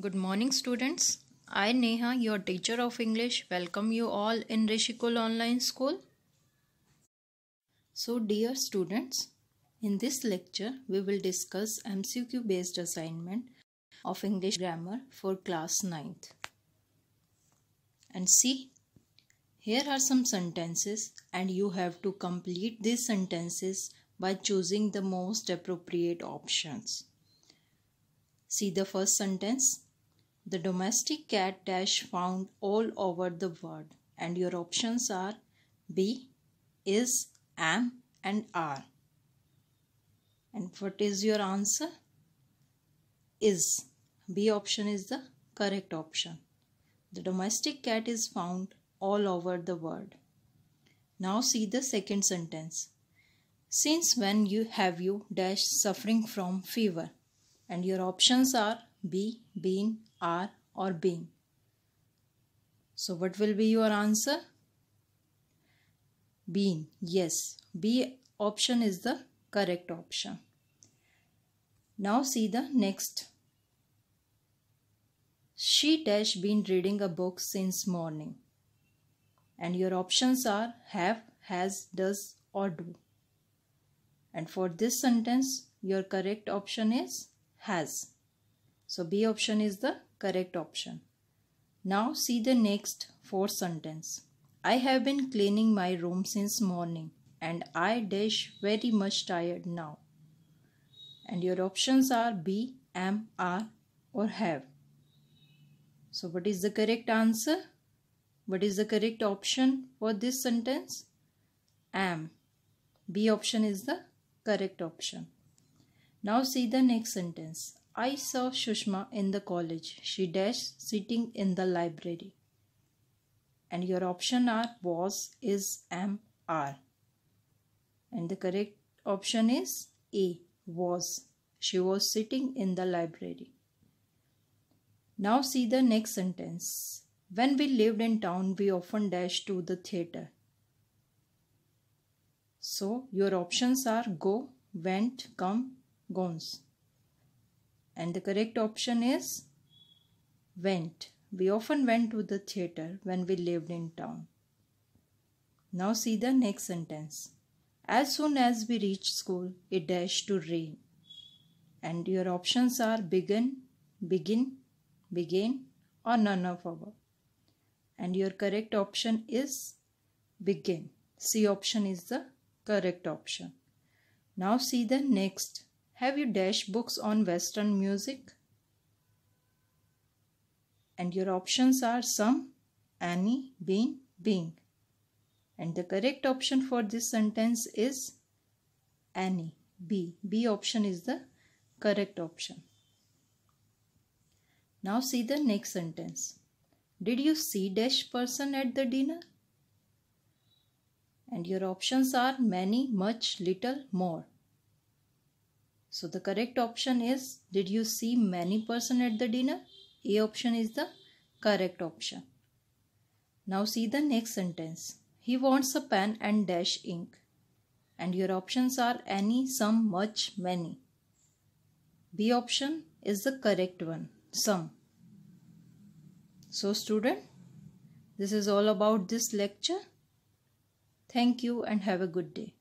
Good morning students. I Neha, your teacher of English, welcome you all in Rishikul Online School. So dear students, in this lecture we will discuss MCQ based assignment of English grammar for class 9th. And see, here are some sentences and you have to complete these sentences by choosing the most appropriate options. See the first sentence. The domestic cat dash found all over the world and your options are be, is, am and are. And what is your answer? Is. B option is the correct option. The domestic cat is found all over the world. Now see the second sentence. Since when you have you dash suffering from fever? And your options are be, been, are or being. So what will be your answer? Been. Yes. B option is the correct option. Now see the next. She dash been reading a book since morning. And your options are have, has, does or do. And for this sentence, your correct option is has. So B option is the correct option. Now see the next four sentence. I have been cleaning my room since morning and I dash very much tired now. And your options are B, am, are or have. So what is the correct answer? What is the correct option for this sentence? Am. B option is the correct option. Now see the next sentence. I saw Shushma in the college. She dash sitting in the library. And your option are was, is, am, are. And the correct option is A. Was. She was sitting in the library. Now see the next sentence. When we lived in town, we often dashed to the theatre. So your options are go, went, come, goes. And the correct option is went. We often went to the theatre when we lived in town. Now see the next sentence. As soon as we reached school, it dashed to rain. And your options are begin, begin, begin or none of above. And your correct option is begin. C option is the correct option. Now see the next have you dash books on Western music? And your options are some, any, been, being. And the correct option for this sentence is any, B. B option is the correct option. Now see the next sentence. Did you see dash person at the dinner? And your options are many, much, little, more. So the correct option is did you see many person at the dinner? A option is the correct option. Now see the next sentence. He wants a pen and dash ink. And your options are any, some, much, many. B option is the correct one. Some. So student, this is all about this lecture. Thank you and have a good day.